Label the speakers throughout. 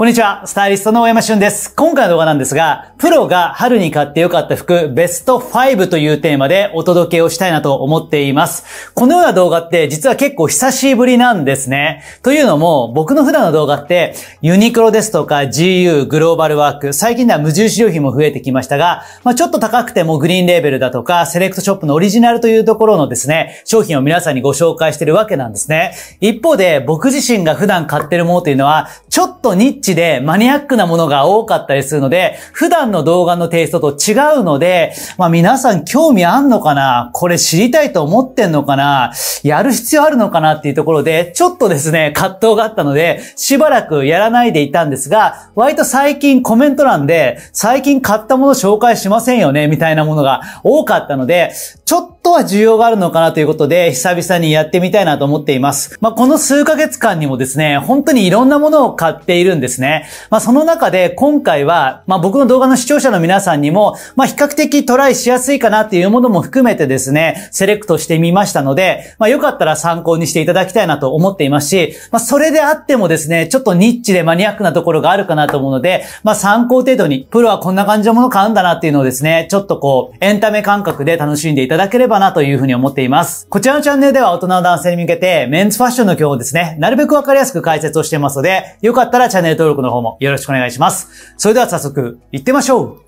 Speaker 1: こんにちは、スタイリストの大山俊です。今回の動画なんですが、プロが春に買って良かった服、ベスト5というテーマでお届けをしたいなと思っています。このような動画って実は結構久しぶりなんですね。というのも、僕の普段の動画って、ユニクロですとか GU、グローバルワーク、最近では無印良品も増えてきましたが、まあ、ちょっと高くてもグリーンレーベルだとか、セレクトショップのオリジナルというところのですね、商品を皆さんにご紹介してるわけなんですね。一方で、僕自身が普段買ってるものというのは、ちょっとニッチチでマニアックなものが多かったりするので、普段の動画のテイストと違うので、まあ皆さん興味あんのかなこれ知りたいと思ってんのかなやる必要あるのかなっていうところで、ちょっとですね、葛藤があったので、しばらくやらないでいたんですが、割と最近コメント欄で、最近買ったもの紹介しませんよねみたいなものが多かったので、ちょっとことは需要があるのかなということで、久々にやってみたいなと思っています。まあ、この数ヶ月間にもですね、本当にいろんなものを買っているんですね。まあ、その中で今回は、まあ、僕の動画の視聴者の皆さんにも、まあ、比較的トライしやすいかなっていうものも含めてですね、セレクトしてみましたので、まあ、よかったら参考にしていただきたいなと思っていますし、まあ、それであってもですね、ちょっとニッチでマニアックなところがあるかなと思うので、まあ、参考程度に、プロはこんな感じのもの買うんだなっていうのをですね、ちょっとこう、エンタメ感覚で楽しんでいただければなというふうに思っています。こちらのチャンネルでは大人の男性に向けて、メンズファッションの今日をですね、なるべくわかりやすく解説をしてますので、よかったらチャンネル登録の方もよろしくお願いします。それでは早速、行ってみましょう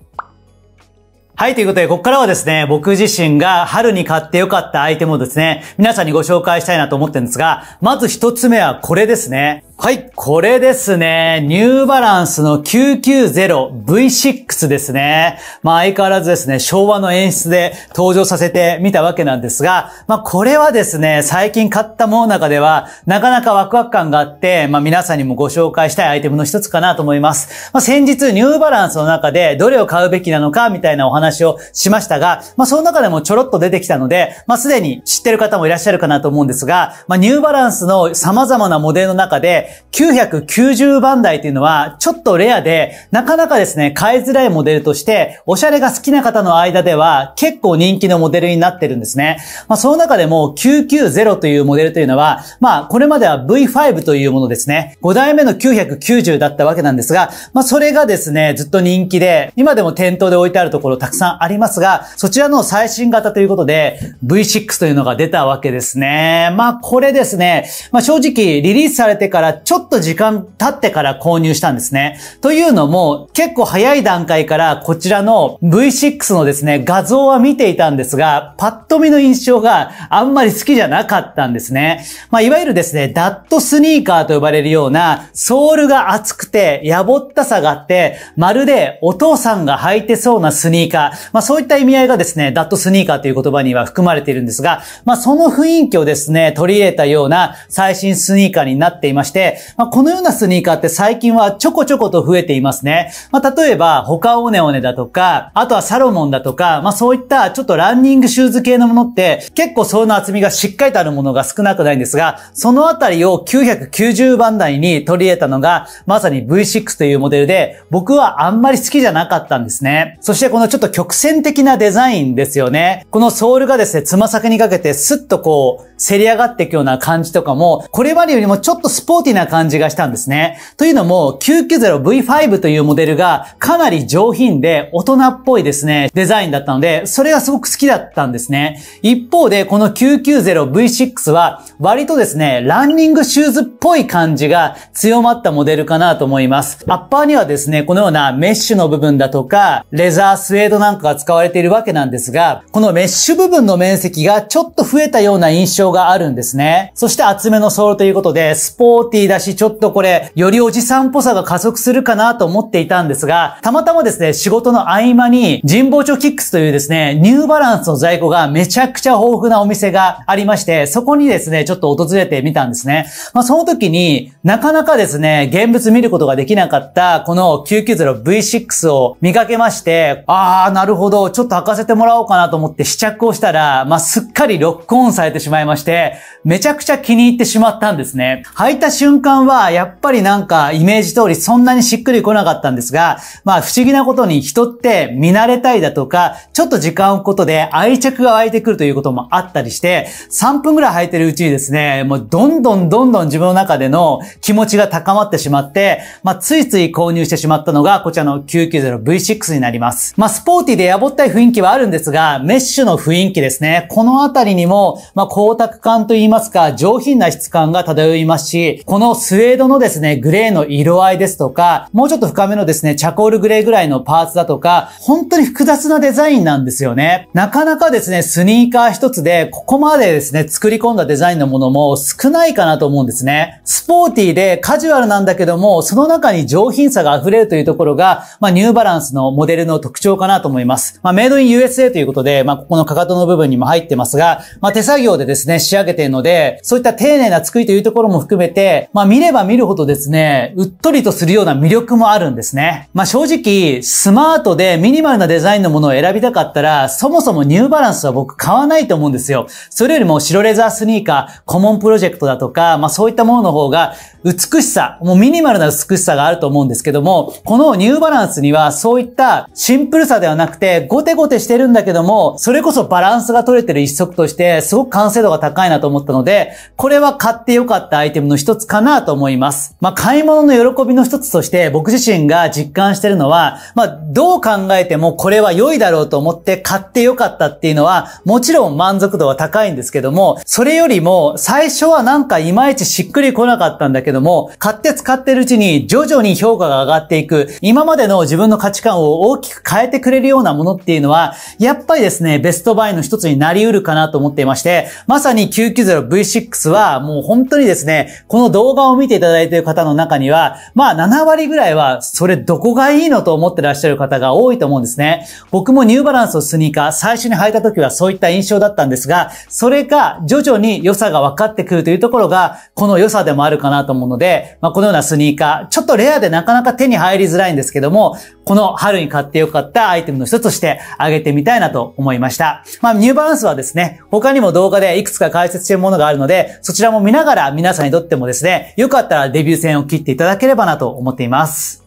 Speaker 1: はい、ということで、ここからはですね、僕自身が春に買って良かったアイテムをですね、皆さんにご紹介したいなと思ってるんですが、まず一つ目はこれですね。はい、これですね。ニューバランスの 990V6 ですね。まあ相変わらずですね、昭和の演出で登場させてみたわけなんですが、まあこれはですね、最近買ったものの中では、なかなかワクワク感があって、まあ皆さんにもご紹介したいアイテムの一つかなと思います。まあ先日ニューバランスの中でどれを買うべきなのかみたいなお話をしましたが、まあその中でもちょろっと出てきたので、まあすでに知ってる方もいらっしゃるかなと思うんですが、まあニューバランスの様々なモデルの中で、990番台というのはちょっとレアで、なかなかですね、買いづらいモデルとして、おしゃれが好きな方の間では結構人気のモデルになってるんですね。まあ、その中でも990というモデルというのは、まあ、これまでは V5 というものですね。5代目の990だったわけなんですが、まあ、それがですね、ずっと人気で、今でも店頭で置いてあるところたくさんありますが、そちらの最新型ということで、V6 というのが出たわけですね。まあ、これですね、まあ、正直、リリースされてからちょっと時間経ってから購入したんですね。というのも、結構早い段階からこちらの V6 のですね、画像は見ていたんですが、パッと見の印象があんまり好きじゃなかったんですね。まあ、いわゆるですね、ダットスニーカーと呼ばれるような、ソールが厚くて、やぼったさがあって、まるでお父さんが履いてそうなスニーカー、まあ、そういった意味合いがですね、ダットスニーカーという言葉には含まれているんですが、まあ、その雰囲気をですね、取り入れたような最新スニーカーになっていまして、で、まあ、このようなスニーカーって最近はちょこちょこと増えていますね。まあ、例えば、他オネオネだとか、あとはサロモンだとか、まあ、そういったちょっとランニングシューズ系のものって、結構その厚みがしっかりとあるものが少なくないんですが、そのあたりを990番台に取り入れたのが、まさに V6 というモデルで、僕はあんまり好きじゃなかったんですね。そしてこのちょっと曲線的なデザインですよね。このソールがですね、つま先にかけてスッとこう、せり上がっていくような感じとかも、これまでよりもちょっとスポーティな感じがしたんですね。というのも、990V5 というモデルがかなり上品で大人っぽいですね、デザインだったので、それがすごく好きだったんですね。一方で、この 990V6 は、割とですね、ランニングシューズっぽい感じが強まったモデルかなと思います。アッパーにはですね、このようなメッシュの部分だとか、レザースウェードなんかが使われているわけなんですが、このメッシュ部分の面積がちょっと増えたような印象があるんですね。そして厚めのソールということで、スポーティーーだし、ちょっとこれ、よりおじさんっぽさが加速するかなと思っていたんですが、たまたまですね、仕事の合間に、神保町キックスというですね、ニューバランスの在庫がめちゃくちゃ豊富なお店がありまして、そこにですね、ちょっと訪れてみたんですね。まあ、その時に、なかなかですね、現物見ることができなかった、この 990V6 を見かけまして、あー、なるほど、ちょっと履かせてもらおうかなと思って試着をしたら、まあ、すっかりロックオンされてしまいまして、めちゃくちゃ気に入ってしまったんですね。履いた瞬瞬間は、やっぱりなんかイメージ通りそんなにしっくりこなかったんですが、まあ不思議なことに人って見慣れたいだとか、ちょっと時間を置くことで愛着が湧いてくるということもあったりして、3分ぐらい履いてるうちにですね、もうどんどんどんどん自分の中での気持ちが高まってしまって、まあついつい購入してしまったのが、こちらの 990V6 になります。まあスポーティーでやぼったい雰囲気はあるんですが、メッシュの雰囲気ですね。このあたりにも、まあ光沢感といいますか、上品な質感が漂いますし、こののスウェードのですね、グレーの色合いですとか、もうちょっと深めのですね、チャコールグレーぐらいのパーツだとか、本当に複雑なデザインなんですよね。なかなかですね、スニーカー一つで、ここまでですね、作り込んだデザインのものも少ないかなと思うんですね。スポーティーでカジュアルなんだけども、その中に上品さが溢れるというところが、まあ、ニューバランスのモデルの特徴かなと思います。まあ、メイドイン USA ということで、まあ、ここのかかとの部分にも入ってますが、まあ、手作業でですね、仕上げているので、そういった丁寧な作りというところも含めて、まあ見れば見るほどですね、うっとりとするような魅力もあるんですね。まあ正直、スマートでミニマルなデザインのものを選びたかったら、そもそもニューバランスは僕買わないと思うんですよ。それよりも白レザースニーカー、コモンプロジェクトだとか、まあそういったものの方が、美しさ、もうミニマルな美しさがあると思うんですけども、このニューバランスにはそういったシンプルさではなくて、ゴテゴテしてるんだけども、それこそバランスが取れてる一足として、すごく完成度が高いなと思ったので、これは買ってよかったアイテムの一つかなと思います。まあ、買い物の喜びの一つとして僕自身が実感してるのは、まあ、どう考えてもこれは良いだろうと思って買って良かったっていうのは、もちろん満足度は高いんですけども、それよりも最初はなんかいまいちしっくり来なかったんだけども、買って使ってるうちに徐々に評価が上がっていく、今までの自分の価値観を大きく変えてくれるようなものっていうのは、やっぱりですね、ベストバイの一つになり得るかなと思っていまして、まさに 990V6 はもう本当にですね、この動動画を見ていただいている方の中には、まあ7割ぐらいは、それどこがいいのと思ってらっしゃる方が多いと思うんですね。僕もニューバランスのスニーカー、最初に履いた時はそういった印象だったんですが、それが徐々に良さが分かってくるというところが、この良さでもあるかなと思うので、まあこのようなスニーカー、ちょっとレアでなかなか手に入りづらいんですけども、この春に買って良かったアイテムの一つとして挙げてみたいなと思いました。まあニューバランスはですね、他にも動画でいくつか解説しているものがあるので、そちらも見ながら皆さんにとってもですね、で、よかったらデビュー戦を切っていただければなと思っています。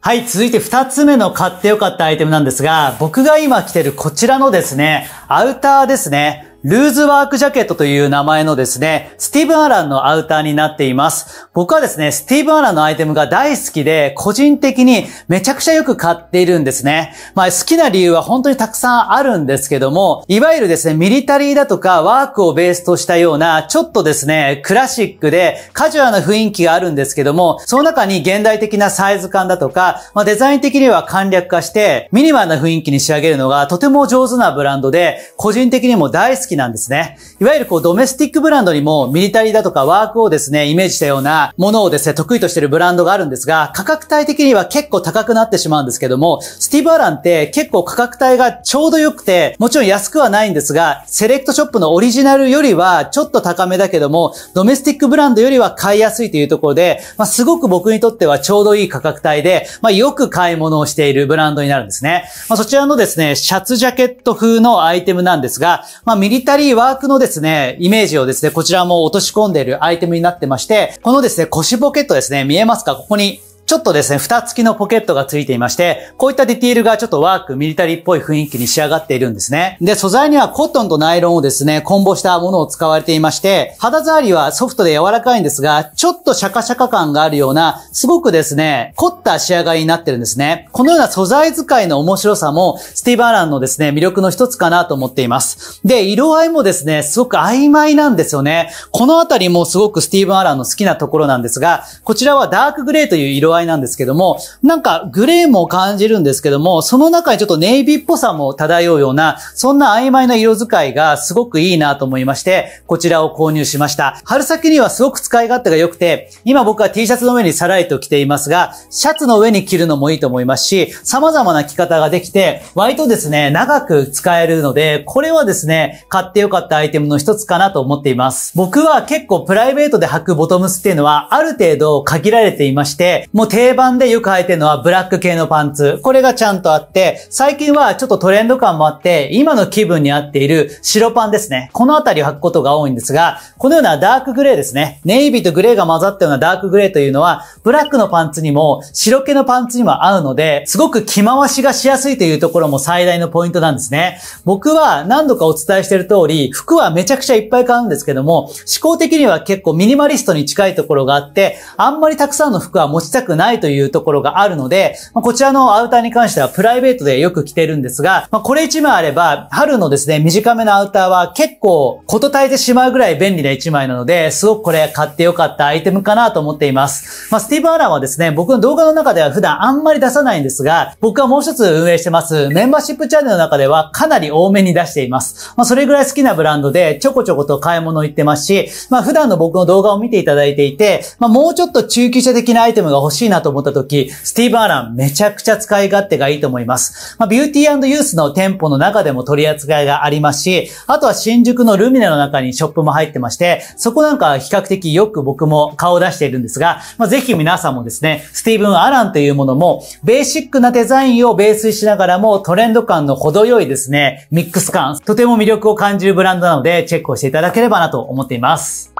Speaker 1: はい、続いて2つ目の買ってよかったアイテムなんですが、僕が今着てるこちらのですね、アウターですね。ルーズワークジャケットという名前のですね、スティーブン・アランのアウターになっています。僕はですね、スティーブン・アランのアイテムが大好きで、個人的にめちゃくちゃよく買っているんですね。まあ好きな理由は本当にたくさんあるんですけども、いわゆるですね、ミリタリーだとかワークをベースとしたような、ちょっとですね、クラシックでカジュアルな雰囲気があるんですけども、その中に現代的なサイズ感だとか、まあデザイン的には簡略化して、ミニマルな雰囲気に仕上げるのがとても上手なブランドで、個人的にも大好ききなんですね。いわゆるこうドメスティックブランドにもミリタリーだとかワークをですね、イメージしたようなものをですね、得意としてるブランドがあるんですが、価格帯的には結構高くなってしまうんですけども、スティーブ・アランって結構価格帯がちょうど良くて、もちろん安くはないんですが、セレクトショップのオリジナルよりはちょっと高めだけども、ドメスティックブランドよりは買いやすいというところで、まあ、すごく僕にとってはちょうどいい価格帯で、まあ、よく買い物をしているブランドになるんですね。まあ、そちらのですね、シャツジャケット風のアイテムなんですが、まあ、ミリイタリーワークのですね、イメージをですね、こちらも落とし込んでいるアイテムになってまして、このですね、腰ポケットですね、見えますかここにちょっとですね、蓋付きのポケットが付いていまして、こういったディティールがちょっとワーク、ミリタリーっぽい雰囲気に仕上がっているんですね。で、素材にはコットンとナイロンをですね、コンボしたものを使われていまして、肌触りはソフトで柔らかいんですが、ちょっとシャカシャカ感があるような、すごくですね、凝った仕上がりになってるんですね。このような素材使いの面白さも、スティーバーランのですね、魅力の一つかなと思っています。で、色合いもですね、すごく曖昧なんですよね。このあたりもすごくスティーブン・アランの好きなところなんですが、こちらはダークグレーという色合い配なんですけども、なんかグレーも感じるんですけども、その中にちょっとネイビーっぽさも漂うような、そんな曖昧な色使いがすごくいいなと思いまして、こちらを購入しました。春先にはすごく使い勝手が良くて、今僕は T シャツの上にさらりと着ていますが、シャツの上に着るのもいいと思いますし、様々な着方ができて、割とですね、長く使えるので、これはですね、買って良かったアイテムの一つかなと思っています。僕は結構プライベートで履くボトムスっていうのは、ある程度限られていまして、ももう定番でよく履いてるのはブラック系のパンツ。これがちゃんとあって、最近はちょっとトレンド感もあって、今の気分に合っている白パンですね。このあたりを履くことが多いんですが、このようなダークグレーですね。ネイビーとグレーが混ざったようなダークグレーというのは、ブラックのパンツにも白系のパンツにも合うので、すごく着回しがしやすいというところも最大のポイントなんですね。僕は何度かお伝えしている通り、服はめちゃくちゃいっぱい買うんですけども、思考的には結構ミニマリストに近いところがあって、あんまりたくさんの服は持ちたくくないというところがあるので、まあ、こちらのアウターに関してはプライベートでよく着てるんですが、まあ、これ1枚あれば、春のですね、短めのアウターは結構、こと耐えてしまうぐらい便利な1枚なので、すごくこれ買ってよかったアイテムかなと思っています。まあ、スティーブ・アランはですね、僕の動画の中では普段あんまり出さないんですが、僕はもう一つ運営してます、メンバーシップチャンネルの中ではかなり多めに出しています。まあ、それぐらい好きなブランドで、ちょこちょこと買い物行ってますし、まあ、普段の僕の動画を見ていただいていて、まあ、もうちょっと中級者的なアイテムが欲しいしいなと思った時、スティーブ・アランめちゃくちゃ使い勝手がいいと思います。まあ、ビューティーユースの店舗の中でも取り扱いがありますし、あとは新宿のルミネの中にショップも入ってまして、そこなんか比較的よく僕も顔を出しているんですが、まあ、ぜひ皆さんもですね、スティーブン・アランというものも、ベーシックなデザインをベースにしながらも、トレンド感の程よいですね、ミックス感、とても魅力を感じるブランドなので、チェックをしていただければなと思っています。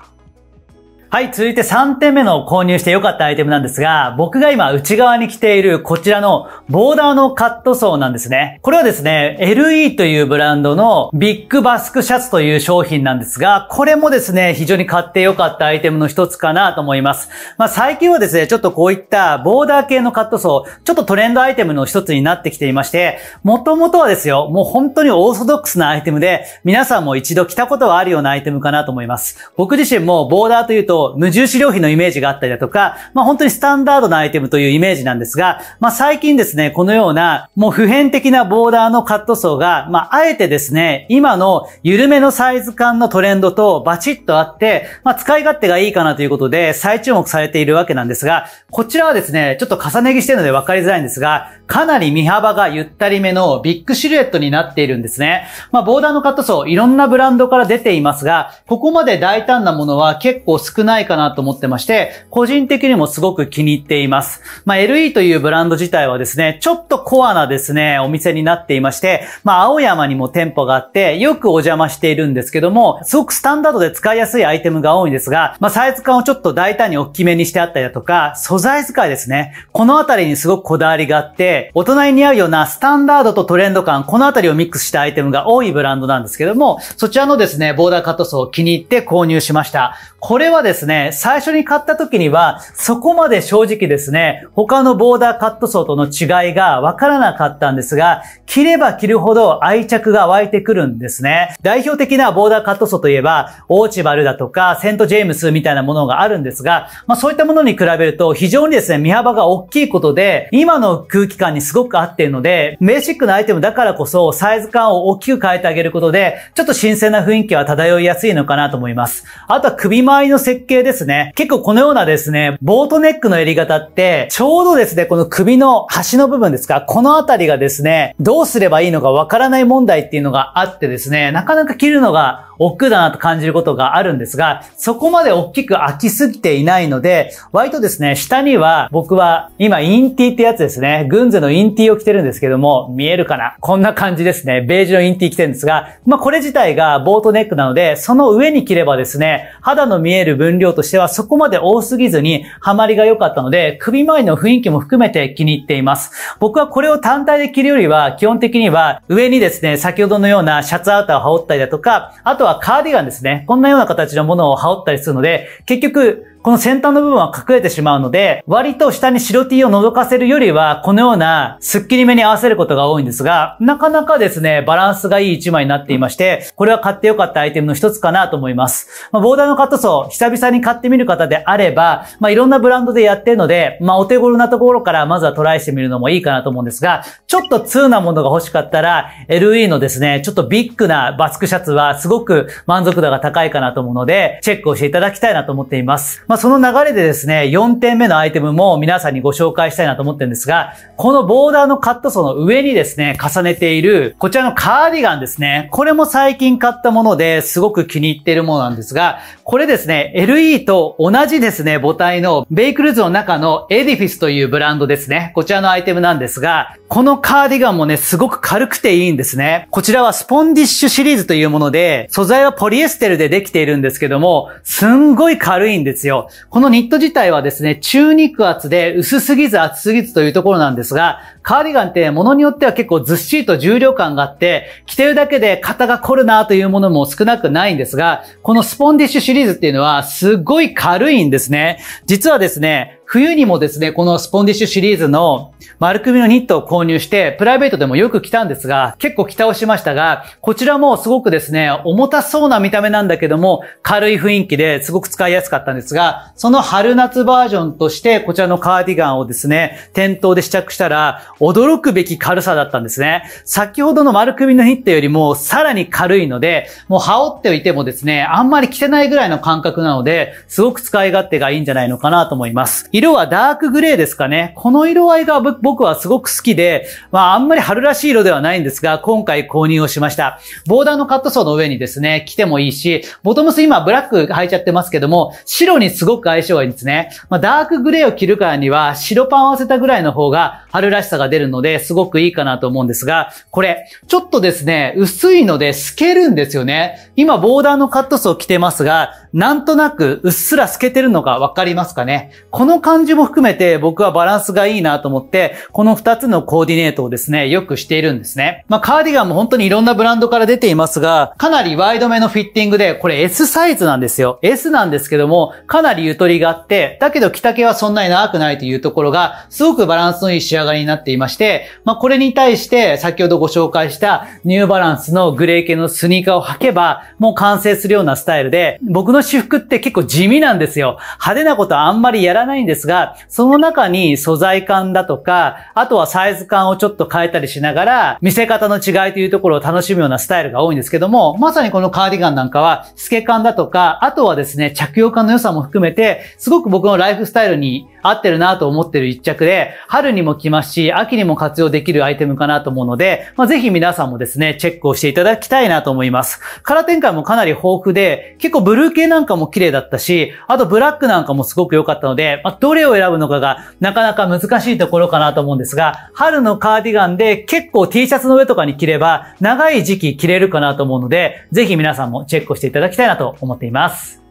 Speaker 1: はい、続いて3点目の購入して良かったアイテムなんですが、僕が今内側に着ているこちらのボーダーのカットソーなんですね。これはですね、LE というブランドのビッグバスクシャツという商品なんですが、これもですね、非常に買って良かったアイテムの一つかなと思います。まあ最近はですね、ちょっとこういったボーダー系のカットソー、ちょっとトレンドアイテムの一つになってきていまして、もともとはですよ、もう本当にオーソドックスなアイテムで、皆さんも一度着たことはあるようなアイテムかなと思います。僕自身もボーダーというと、無印良品のイメージがあったりだとか、まあ本当にスタンダードなアイテムというイメージなんですが、まあ最近ですね、このような、もう普遍的なボーダーのカット層が、まああえてですね、今の緩めのサイズ感のトレンドとバチッとあって、まあ使い勝手がいいかなということで、再注目されているわけなんですが、こちらはですね、ちょっと重ね着してるので分かりづらいんですが、かなり身幅がゆったりめのビッグシルエットになっているんですね。まあボーダーのカット層、いろんなブランドから出ていますが、ここまで大胆なものは結構少ないないかなと思ってまして、個人的にもすごく気に入っています。まあ、LE というブランド自体はですね、ちょっとコアなですね、お店になっていまして、まあ、青山にも店舗があって、よくお邪魔しているんですけども、すごくスタンダードで使いやすいアイテムが多いんですが、まあ、サイズ感をちょっと大胆に大きめにしてあったりだとか、素材使いですね。このあたりにすごくこだわりがあって、大人に似合うようなスタンダードとトレンド感、このあたりをミックスしたアイテムが多いブランドなんですけども、そちらのですね、ボーダーカットソーを気に入って購入しました。これはですねですね、最初に買った時には、そこまで正直ですね、他のボーダーカットソーとの違いがわからなかったんですが、切れば切るほど愛着が湧いてくるんですね。代表的なボーダーカットソーといえば、オーチバルだとか、セントジェームスみたいなものがあるんですが、まあそういったものに比べると非常にですね、身幅が大きいことで、今の空気感にすごく合っているので、ベーシックなアイテムだからこそ、サイズ感を大きく変えてあげることで、ちょっと新鮮な雰囲気は漂いやすいのかなと思います。あとは首周りの設系ですね。結構このようなですね、ボートネックの襟型って、ちょうどですね、この首の端の部分ですか、このあたりがですね、どうすればいいのかわからない問題っていうのがあってですね、なかなか着るのが億劫だなと感じることがあるんですが、そこまで大きく飽きすぎていないので、割とですね、下には僕は今インティってやつですね、グンゼのインティを着てるんですけども、見えるかなこんな感じですね、ベージュのインティ着てるんですが、まあこれ自体がボートネックなので、その上に着ればですね、肌の見える分分量としてはそこまで多すぎずに、ハマりが良かったので、首周りの雰囲気も含めて気に入っています。僕はこれを単体で着るよりは、基本的には、上にですね、先ほどのようなシャツアウターを羽織ったりだとか、あとはカーディガンですね。こんなような形のものを羽織ったりするので、結局、この先端の部分は隠れてしまうので、割と下に白 T を覗かせるよりは、このようなスッキリ目に合わせることが多いんですが、なかなかですね、バランスがいい一枚になっていまして、これは買ってよかったアイテムの一つかなと思います。まあ、ボーダーのカットソー、久々に買ってみる方であれば、まあ、いろんなブランドでやってるので、まあ、お手頃なところからまずはトライしてみるのもいいかなと思うんですが、ちょっとーなものが欲しかったら、LE のですね、ちょっとビッグなバスクシャツはすごく満足度が高いかなと思うので、チェックをしていただきたいなと思っています。まあ、その流れでですね、4点目のアイテムも皆さんにご紹介したいなと思ってるんですが、このボーダーのカットソーの上にですね、重ねている、こちらのカーディガンですね。これも最近買ったものですごく気に入っているものなんですが、これですね、LE と同じですね、母体のベイクルーズの中のエディフィスというブランドですね。こちらのアイテムなんですが、このカーディガンもね、すごく軽くていいんですね。こちらはスポンディッシュシリーズというもので、素材はポリエステルでできているんですけども、すんごい軽いんですよ。このニット自体はですね、中肉厚で薄すぎず厚すぎずというところなんですが、カーディガンってものによっては結構ずっしりと重量感があって、着てるだけで肩が凝るなというものも少なくないんですが、このスポンディッシュシリーズっていうのはすっごい軽いんですね。実はですね、冬にもですね、このスポンディッシュシリーズの丸首のニットを購入して、プライベートでもよく着たんですが、結構着倒しましたが、こちらもすごくですね、重たそうな見た目なんだけども、軽い雰囲気ですごく使いやすかったんですが、その春夏バージョンとして、こちらのカーディガンをですね、店頭で試着したら、驚くべき軽さだったんですね。先ほどの丸首のニットよりも、さらに軽いので、もう羽織っておいてもですね、あんまり着てないぐらいの感覚なので、すごく使い勝手がいいんじゃないのかなと思います。色はダークグレーですかね。この色合いが僕はすごく好きで、まああんまり春らしい色ではないんですが、今回購入をしました。ボーダーのカットソーの上にですね、着てもいいし、ボトムス今ブラック履いちゃってますけども、白にすごく相性がいいんですね。まあダークグレーを着るからには、白パンを合わせたぐらいの方が春らしさが出るので、すごくいいかなと思うんですが、これ、ちょっとですね、薄いので透けるんですよね。今ボーダーのカットソー着てますが、なんとなくうっすら透けてるのがわかりますかね。この感感じも含めて僕はバランスがいいなと思って、この2つのコーディネートをですね、よくしているんですね。まあ、カーディガンも本当にいろんなブランドから出ていますが、かなりワイドめのフィッティングで、これ S サイズなんですよ。S なんですけども、かなりゆとりがあって、だけど着丈はそんなに長くないというところが、すごくバランスのいい仕上がりになっていまして、まあ、これに対して、先ほどご紹介したニューバランスのグレー系のスニーカーを履けば、もう完成するようなスタイルで、僕の私服って結構地味なんですよ。派手なことあんまりやらないんですですが、その中に素材感だとか、あとはサイズ感をちょっと変えたりしながら、見せ方の違いというところを楽しむようなスタイルが多いんですけども、まさにこのカーディガンなんかは、透け感だとか、あとはですね、着用感の良さも含めて、すごく僕のライフスタイルに合ってるなと思ってる一着で、春にも来ますし、秋にも活用できるアイテムかなと思うので、まあ、ぜひ皆さんもですね、チェックをしていただきたいなと思います。カラー展開もかなり豊富で、結構ブルー系なんかも綺麗だったし、あとブラックなんかもすごく良かったので、まあ、どれを選ぶのかがなかなか難しいところかなと思うんですが、春のカーディガンで結構 T シャツの上とかに着れば、長い時期着れるかなと思うので、ぜひ皆さんもチェックをしていただきたいなと思っています。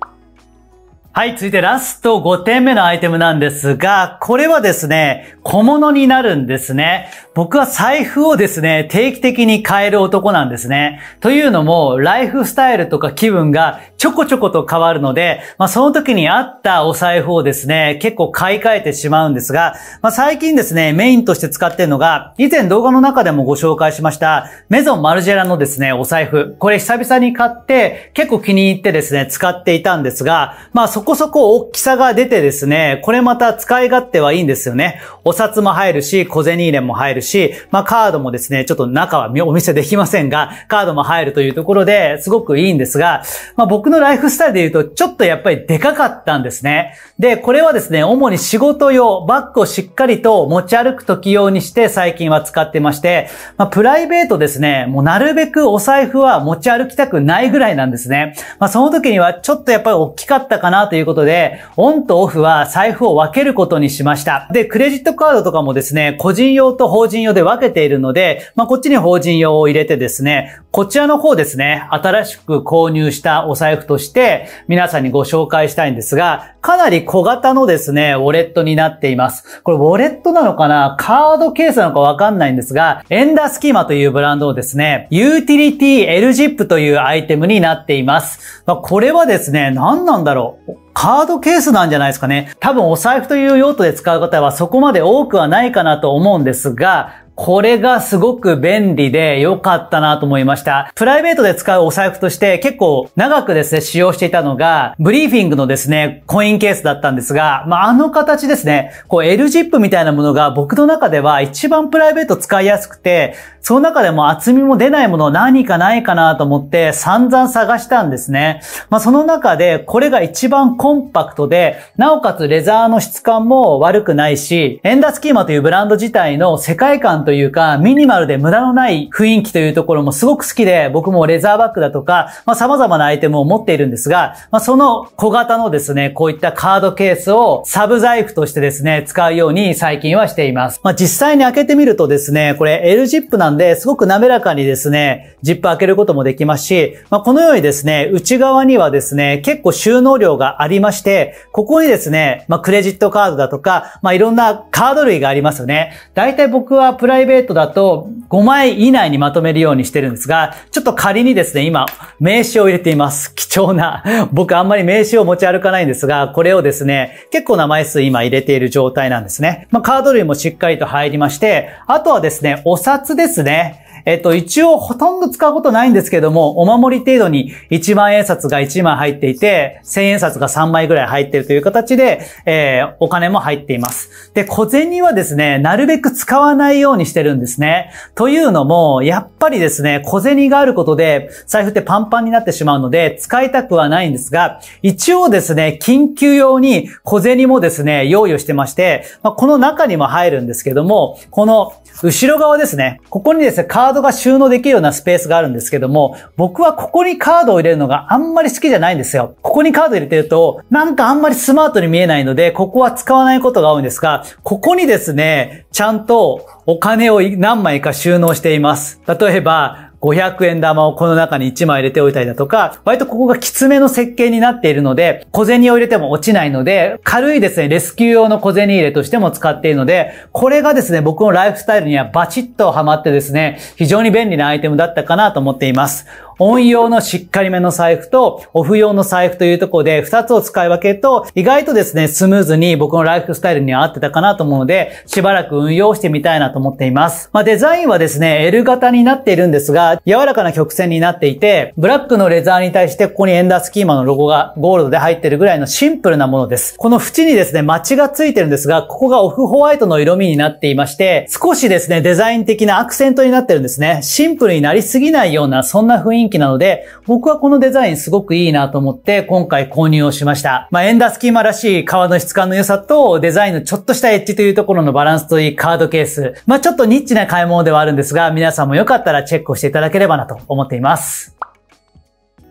Speaker 1: はい、続いてラスト5点目のアイテムなんですが、これはですね、小物になるんですね。僕は財布をですね、定期的に変える男なんですね。というのも、ライフスタイルとか気分がちょこちょこと変わるので、まあその時に合ったお財布をですね、結構買い替えてしまうんですが、まあ最近ですね、メインとして使ってるのが、以前動画の中でもご紹介しました、メゾンマルジェラのですね、お財布。これ久々に買って、結構気に入ってですね、使っていたんですが、まあそこそこ大きさが出てですね、これまた使い勝手はいいんですよね。お札も入るし、小銭入れも入るし、まあカードもですね、ちょっと中はお見せできませんが、カードも入るというところですごくいいんですが、まあ僕のライフスタイルで言うとちょっとやっぱりでかかったんですね。で、これはですね、主に仕事用、バッグをしっかりと持ち歩く時用にして最近は使ってまして、まあプライベートですね、もうなるべくお財布は持ち歩きたくないぐらいなんですね。まあその時にはちょっとやっぱり大きかったかなということで、オンとオフは財布を分けることにしました。で、クレジットカードとかもですね、個人用と法人用で分けているので、まあ、こっちに法人用を入れてですね、こちらの方ですね、新しく購入したお財布として、皆さんにご紹介したいんですが、かなり小型のですね、ウォレットになっています。これ、ウォレットなのかなカードケースなのかわかんないんですが、エンダースキーマというブランドのですね、ユーティリティ l ジップというアイテムになっています。まあ、これはですね、何なんだろうカードケースなんじゃないですかね。多分お財布という用途で使う方はそこまで多くはないかなと思うんですが、これがすごく便利で良かったなと思いました。プライベートで使うお財布として結構長くですね、使用していたのが、ブリーフィングのですね、コインケースだったんですが、まあ、あの形ですね、こう L ジップみたいなものが僕の中では一番プライベート使いやすくて、その中でも厚みも出ないもの何かないかなと思って散々探したんですね。まあ、その中でこれが一番コンパクトで、なおかつレザーの質感も悪くないし、エンダースキーマというブランド自体の世界観感というか、ミニマルで無駄のない雰囲気というところもすごく好きで、僕もレザーバッグだとか、まあ、様々なアイテムを持っているんですが、まあ、その小型のですね、こういったカードケースをサブ財布としてですね、使うように最近はしています。まあ、実際に開けてみるとですね、これ L ジップなんで、すごく滑らかにですね、ジップ開けることもできますし、まあ、このようにですね、内側にはですね、結構収納量がありまして、ここにですね、まあ、クレジットカードだとか、まあ、いろんなカード類がありますよね。だいたい僕はプライベートだと5枚以内にまとめるようにしてるんですが、ちょっと仮にですね、今、名刺を入れています。貴重な。僕あんまり名刺を持ち歩かないんですが、これをですね、結構な枚数今入れている状態なんですね。まあ、カード類もしっかりと入りまして、あとはですね、お札ですね。えっと、一応ほとんど使うことないんですけども、お守り程度に1万円札が1枚入っていて、1000円札が3枚ぐらい入ってるという形で、えー、お金も入っています。で、小銭はですね、なるべく使わないようにしてるんですね。というのも、やっぱりですね、小銭があることで、財布ってパンパンになってしまうので、使いたくはないんですが、一応ですね、緊急用に小銭もですね、用意をしてまして、まあ、この中にも入るんですけども、この後ろ側ですね、ここにですね、カーードが収納できるようなスペースがあるんですけども、僕はここにカードを入れるのがあんまり好きじゃないんですよ。ここにカード入れてると、なんかあんまりスマートに見えないので、ここは使わないことが多いんですが、ここにですね、ちゃんとお金を何枚か収納しています。例えば、500円玉をこの中に1枚入れておいたりだとか、割とここがきつめの設計になっているので、小銭を入れても落ちないので、軽いですね、レスキュー用の小銭入れとしても使っているので、これがですね、僕のライフスタイルにはバチッとハマってですね、非常に便利なアイテムだったかなと思っています。オン用のしっかりめの財布と、オフ用の財布というところで、2つを使い分けると、意外とですね、スムーズに僕のライフスタイルには合ってたかなと思うので、しばらく運用してみたいなと思っています。まあ、デザインはですね、L 型になっているんですが、柔らかな曲線になっていて、ブラックのレザーに対してここにエンダースキーマのロゴがゴールドで入ってるぐらいのシンプルなものです。この縁にですね、マチがついてるんですが、ここがオフホワイトの色味になっていまして、少しですね、デザイン的なアクセントになってるんですね。シンプルになりすぎないような、そんな雰囲気気なので、僕はこのデザインすごくいいなと思って今回購入をしました。まあ、エンダースキーマらしい革の質感の良さとデザインのちょっとしたエッジというところのバランスといいカードケース。まあ、ちょっとニッチな買い物ではあるんですが、皆さんもよかったらチェックをしていただければなと思っています。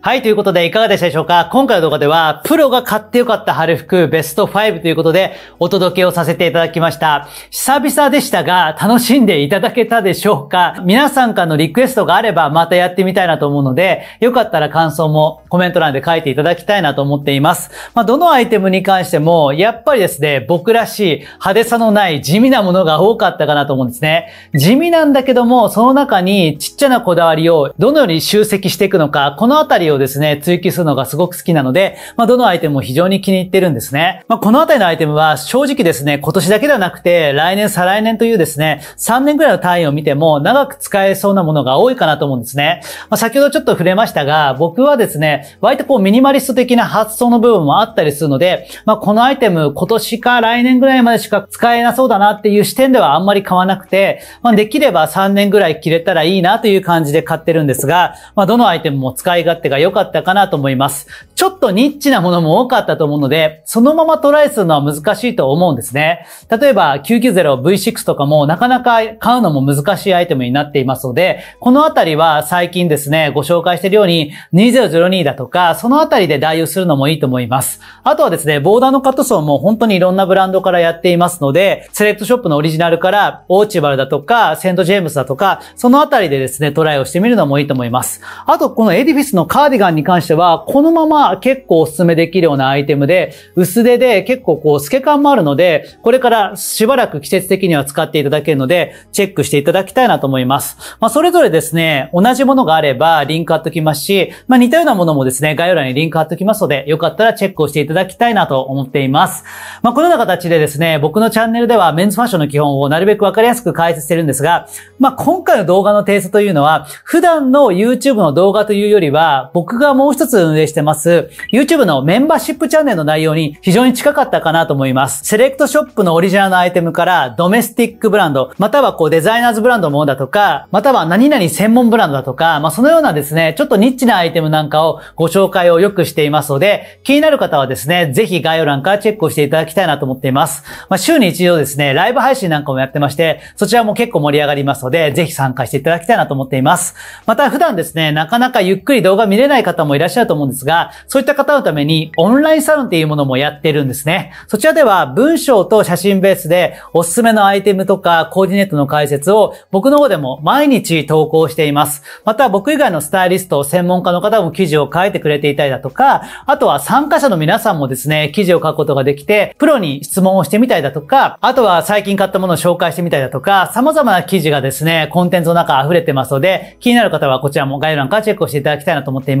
Speaker 1: はい、ということでいかがでしたでしょうか今回の動画では、プロが買ってよかった春服ベスト5ということでお届けをさせていただきました。久々でしたが、楽しんでいただけたでしょうか皆さんからのリクエストがあればまたやってみたいなと思うので、よかったら感想もコメント欄で書いていただきたいなと思っています。まあ、どのアイテムに関しても、やっぱりですね、僕らしい派手さのない地味なものが多かったかなと思うんですね。地味なんだけども、その中にちっちゃなこだわりをどのように集積していくのか、このあたりをですね、追求するのがすごく好きなので、まあ、どのアイテムも非常に気に入ってるんですね。まあ、このあたりのアイテムは正直ですね、今年だけではなくて、来年、再来年というですね、3年ぐらいの単位を見ても、長く使えそうなものが多いかなと思うんですね。まあ、先ほどちょっと触れましたが、僕はですね、割とこう、ミニマリスト的な発想の部分もあったりするので、まあ、このアイテム、今年か来年ぐらいまでしか使えなそうだなっていう視点ではあんまり買わなくて、まあ、できれば3年ぐらい着れたらいいなという感じで買ってるんですが、まあ、どのアイテムも使い勝手が良かったかなと思います。ちょっとニッチなものも多かったと思うので、そのままトライするのは難しいと思うんですね。例えば 990V6 とかもなかなか買うのも難しいアイテムになっていますので、このあたりは最近ですね、ご紹介しているように2002だとか、そのあたりで代用するのもいいと思います。あとはですね、ボーダーのカットソーも本当にいろんなブランドからやっていますので、セレクトショップのオリジナルからオーチバルだとか、セントジェームスだとか、そのあたりでですね、トライをしてみるのもいいと思います。あと、このエディフィスのカーーディガンに関しては、このまま結構お勧めできるようなアイテムで、薄手で結構こう透け感もあるので、これからしばらく季節的には使っていただけるので、チェックしていただきたいなと思います。まあ、それぞれですね、同じものがあればリンク貼っときますし、まあ、似たようなものもですね、概要欄にリンク貼っときますので、よかったらチェックをしていただきたいなと思っています。まあ、このような形でですね、僕のチャンネルではメンズファッションの基本をなるべくわかりやすく解説してるんですが、まあ、今回の動画のテイストというのは、普段の YouTube の動画というよりは、僕僕がもう一つ運営してます、YouTube のメンバーシップチャンネルの内容に非常に近かったかなと思います。セレクトショップのオリジナルのアイテムから、ドメスティックブランド、またはこうデザイナーズブランドのものだとか、または何々専門ブランドだとか、まあそのようなですね、ちょっとニッチなアイテムなんかをご紹介をよくしていますので、気になる方はですね、ぜひ概要欄からチェックをしていただきたいなと思っています。まあ週に一度ですね、ライブ配信なんかもやってまして、そちらも結構盛り上がりますので、ぜひ参加していただきたいなと思っています。また普段ですね、なかなかゆっくり動画見れないない方もいらっしゃると思うんですが、そういった方のためにオンラインサロンっていうものもやってるんですね。そちらでは文章と写真ベースでおすすめのアイテムとかコーディネートの解説を僕の方でも毎日投稿しています。また僕以外のスタイリスト、専門家の方も記事を書いてくれていたりだとか、あとは参加者の皆さんもですね、記事を書くことができて、プロに質問をしてみたりだとか、あとは最近買ったものを紹介してみたりだとか、様々な記事がですね、コンテンツの中溢れてますので、気になる方はこちらも概要欄からチェックをしていただきたいなと思っています。